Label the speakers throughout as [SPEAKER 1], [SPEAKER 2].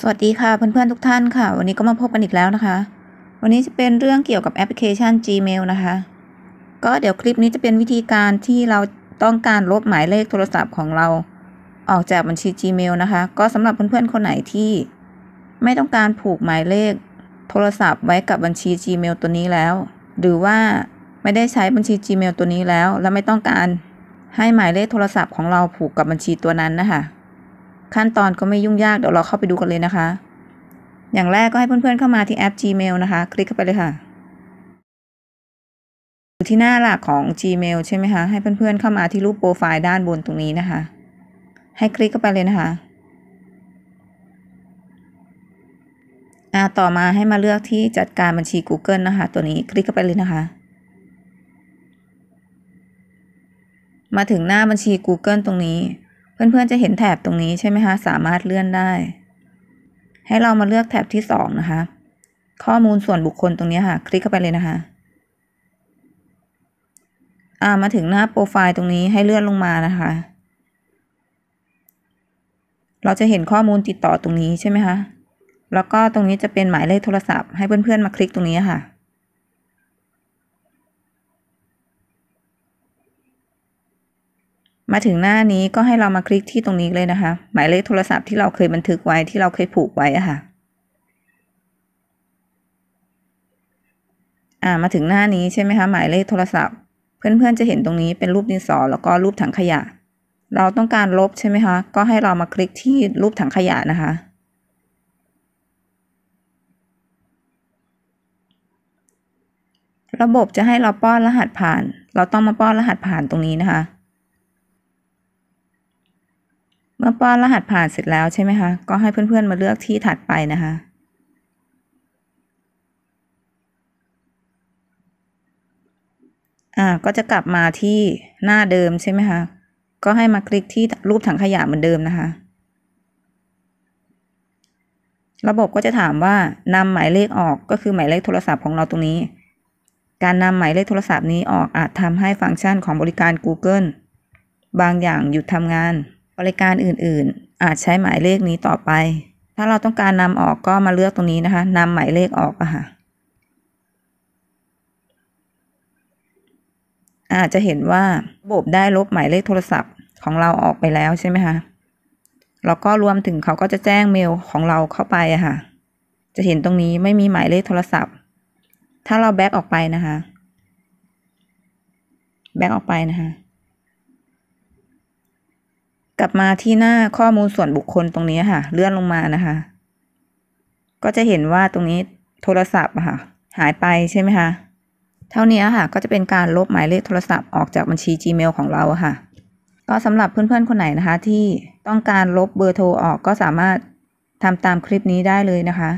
[SPEAKER 1] สวัสดีค่ะเพื่อนๆทุกท่านค่ะวันนี้ก็มาพบกันอีกแล้วนะคะ วันนี้จะเป็นเรื่องเกี่ยวกับแอปพลิเคชัน Gmail นะคะ ก็เดี๋ยวคลิปนี้จะเป็นวิธีการที่เราต้องการลบหมายเลขโทรศัพท์ของเรา ออกจากบัญชี Gmail นะคะ ก็สำหรับเพื่อนๆคนไหนที่ ไม่ต้องการผูกหมายเลขโทรศัพท์ไว้กับบัญชี Gmail ตัวนี้แล้ว หรือว่าไม่ได้ใช้บัญชี Gmail ตัวนี้แล้วและไม่ต้องการให้หมายเลขโทรศัพท์ของเราผูกกับบัญชีตัวนั้นนะคะขั้นตอนก็ไม่ยุ่งยากเดี๋ยวเราเข้าไปดูกันเลยนะคะ อย่างแรกก็ให้เพื่อนๆเข้ามาที่แอป Gmail นะคะ คลิกเข้าไปเลยค่ะอยู่ที่หน้าหลักของ Gmail ใช่ไหมคะ ให้เพื่อนๆเข้ามาที่รูปโปรไฟล์ด้านบนตรงนี้นะคะ ให้คลิกเข้าไปเลยนะคะอ่าต่อมาให้มาเลือกที่จัดการบัญชี Google นะคะตัวนี้คลิกเข้าไปเลยนะคะ มาถึงหน้าบัญชี Google ตรงนี้เพื่อนๆ จะเห็นแถบตรงนี้ใช่ไหมคะ สามารถเลื่อนได้ ให้เรามาเลือกแถบที่สองนะคะ ข้อมูลส่วนบุคคลตรงนี้ค่ะ คลิกเข้าไปเลยนะคะ่า มาถึงหน้าโปรไฟล์ตรงนี้ให้เลื่อนลงมานะคะ เราจะเห็นข้อมูลติดต่อตรงนี้ใช่ไหมคะ แล้วก็ตรงนี้จะเป็นหมายเลขโทรศัพท์ให้เพื่อนๆ มาคลิกตรงนี้ค่ะมาถึงหน้านี้ก็ให้เรามาคลิกที่ตรงนี้เลยนะคะ หมายเลขโทรศัพท์ที่เราเคยบันทึกไว้ที่เราเคยผูกไว้อะค่ะ อ่า มาถึงหน้านี้ใช่ไหมคะ หมายเลขโทรศัพท์ เพื่อนๆจะเห็นตรงนี้เป็นรูปดินสอ แล้วก็รูปถังขยะ เราต้องการลบใช่ไหมคะ ก็ให้เรามาคลิกที่รูปถังขยะนะคะ ระบบจะให้เราป้อนรหัสผ่าน เราต้องมาป้อนรหัสผ่านตรงนี้นะคะเมื่อป้อนรหัสผ่านเสร็จแล้วใช่ไหมคะ ก็ให้เพื่อนๆมาเลือกที่ถัดไปนะคะ อ่าก็จะกลับมาที่หน้าเดิมใช่ไหมคะ ก็ให้มาคลิกที่รูปถังขยะเหมือนเดิมนะคะ ระบบก็จะถามว่านำหมายเลขออกก็คือหมายเลขโทรศัพท์ของเราตรงนี้ การนำหมายเลขโทรศัพท์นี้ออกอาจทำให้ฟังก์ชันของบริการ Google บางอย่างหยุดทำงานบริการอื่น ๆ อาจใช้หมายเลขนี้ต่อไป ถ้าเราต้องการนำออกก็มาเลือกตรงนี้นะคะนำหมายเลขออกอะค่ะ อาจจะเห็นว่าระบบได้ลบหมายเลขโทรศัพท์ของเราออกไปแล้วใช่ไหมคะ แล้วก็รวมถึงเขาก็จะแจ้งเมลของเราเข้าไปอะค่ะ จะเห็นตรงนี้ไม่มีหมายเลขโทรศัพท์ ถ้าเราแบ็กออกไปนะคะ แบ็กออกไปนะคะกลับมาที่หน้าข้อมูลส่วนบุคคลตรงนี้ค่ะ เลื่อนลงมานะคะ ก็จะเห็นว่าตรงนี้โทรศัพท์ค่ะหายไปใช่ไหมคะเท่านี้ค่ะก็จะเป็นการลบหมายเลขโทรศัพท์ออกจากบัญชี Gmail ของเราค่ะ ก็สำหรับเพื่อนๆคนไหนนะคะ ที่ต้องการลบเบอร์โทรออกก็สามารถทำตามคลิปนี้ได้เลยนะคะ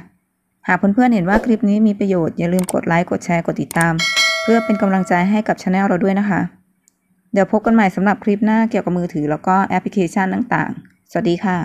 [SPEAKER 1] หากเพื่อนๆเห็นว่าคลิปนี้มีประโยชน์อย่าลืมกดไลค์กดแชร์กดติดตาม เพื่อเป็นกำลังใจให้กับช anel เราด้วยนะคะเดี๋ยวพบกันใหม่สำหรับคลิปหน้าเกี่ยวกับมือถือแล้วก็แอปพลิเคชันต่างๆ สวัสดีค่ะ